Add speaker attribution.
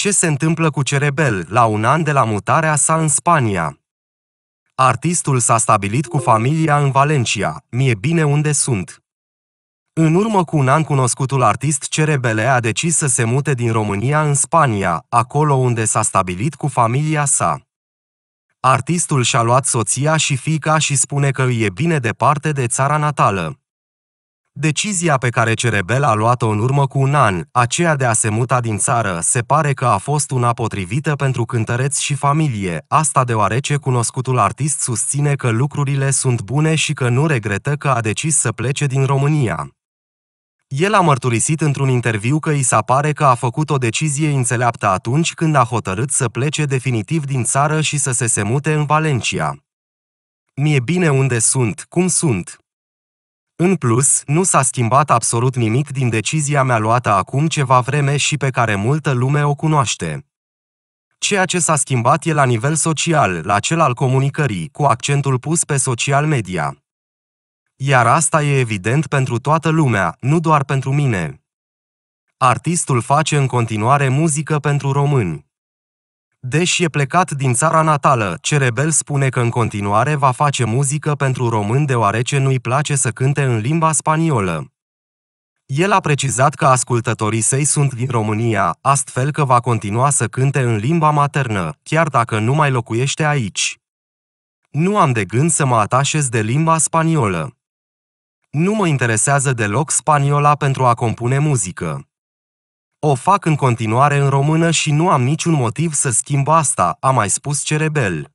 Speaker 1: Ce se întâmplă cu Cerebel la un an de la mutarea sa în Spania? Artistul s-a stabilit cu familia în Valencia. Mie e bine unde sunt. În urmă cu un an, cunoscutul artist Cerebele a decis să se mute din România în Spania, acolo unde s-a stabilit cu familia sa. Artistul și-a luat soția și fica și spune că îi e bine departe de țara natală. Decizia pe care Cerebel a luat-o în urmă cu un an, aceea de a se muta din țară, se pare că a fost una potrivită pentru cântăreți și familie, asta deoarece cunoscutul artist susține că lucrurile sunt bune și că nu regretă că a decis să plece din România. El a mărturisit într-un interviu că i se pare că a făcut o decizie înțeleaptă atunci când a hotărât să plece definitiv din țară și să se semute în Valencia. Mi-e bine unde sunt, cum sunt, în plus, nu s-a schimbat absolut nimic din decizia mea luată acum ceva vreme și pe care multă lume o cunoaște. Ceea ce s-a schimbat e la nivel social, la cel al comunicării, cu accentul pus pe social media. Iar asta e evident pentru toată lumea, nu doar pentru mine. Artistul face în continuare muzică pentru români. Deși e plecat din țara natală, Cerebel spune că în continuare va face muzică pentru români deoarece nu-i place să cânte în limba spaniolă. El a precizat că ascultătorii săi sunt din România, astfel că va continua să cânte în limba maternă, chiar dacă nu mai locuiește aici. Nu am de gând să mă atașez de limba spaniolă. Nu mă interesează deloc spaniola pentru a compune muzică. O fac în continuare în română și nu am niciun motiv să schimb asta, a mai spus Cerebel.